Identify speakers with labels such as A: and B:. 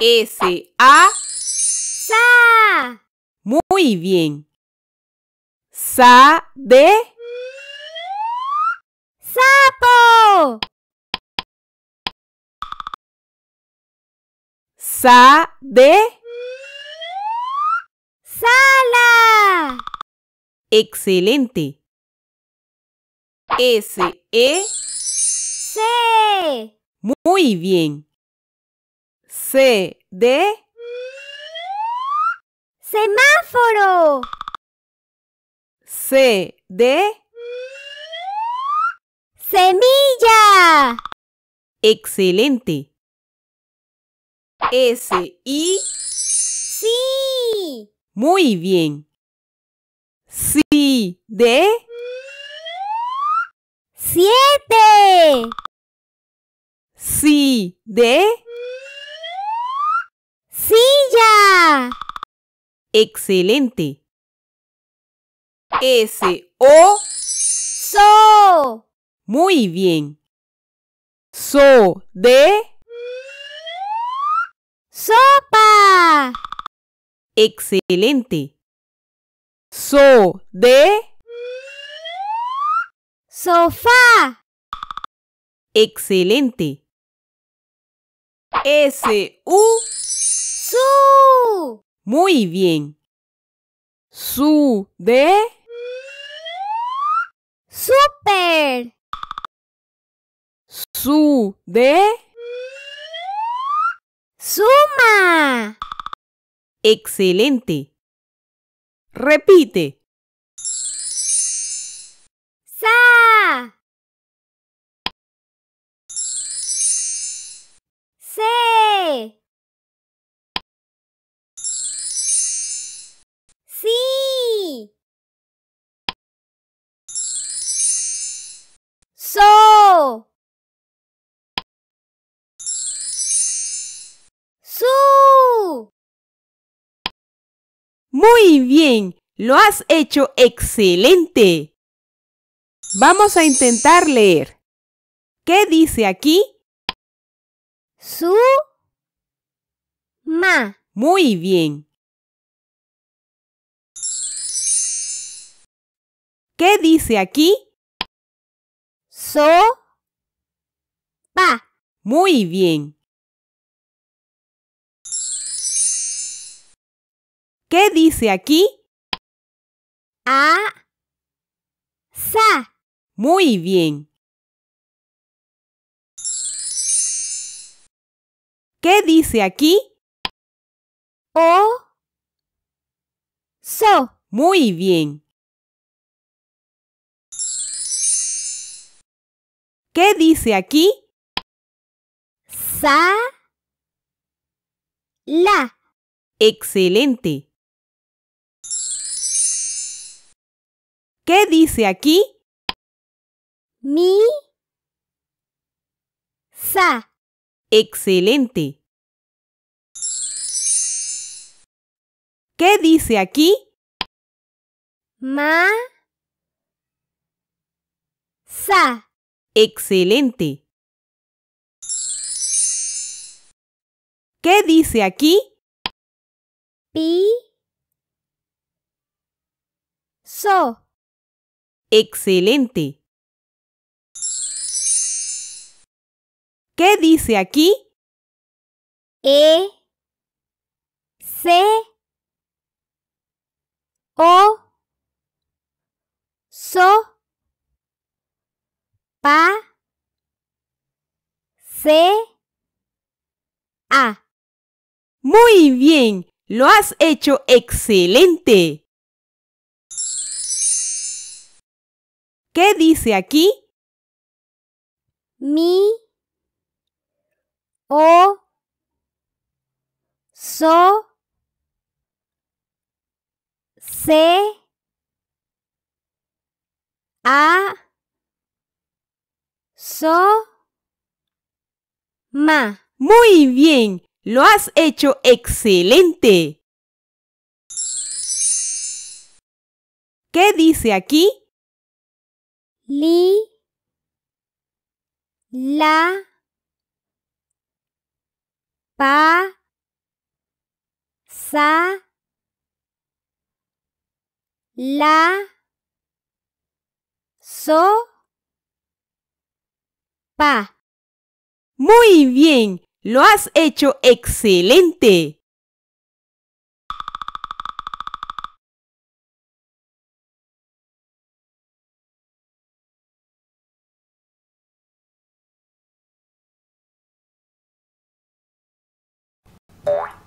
A: S-A. Sa. Muy bien. Sa de. Sapo. Sa de. Sala. Excelente. S-E. C. Muy bien. C de... Semáforo. C de... Semilla. Excelente. S y... Sí. Muy bien. Sí de... Siete. Sí de... Excelente. S O So. Muy bien. So de sopa. Excelente. So de sofá. Excelente. S U Su. Muy bien. Su de... Super. Su de... Suma. Excelente. Repite. Muy bien, lo has hecho excelente. Vamos a intentar leer. ¿Qué dice aquí? Su ma. Muy bien. ¿Qué dice aquí? So pa. Muy bien. ¿Qué dice aquí? A. Sa. Muy bien. ¿Qué dice aquí? O. So. Muy bien. ¿Qué dice aquí? Sa. La. Excelente. ¿Qué dice aquí? Mi sa. Excelente. ¿Qué dice aquí? Ma sa. Excelente. ¿Qué dice aquí? Pi so. Excelente. ¿Qué dice aquí? E C
B: O So
A: Pa C A Muy bien, lo has hecho excelente. ¿Qué dice aquí? Mi o
B: so se a
A: so ma. Muy bien, lo has hecho excelente. ¿Qué dice aquí? li, la,
B: pa, sa, la, so,
A: pa. Muy bien, lo has hecho excelente. Bye.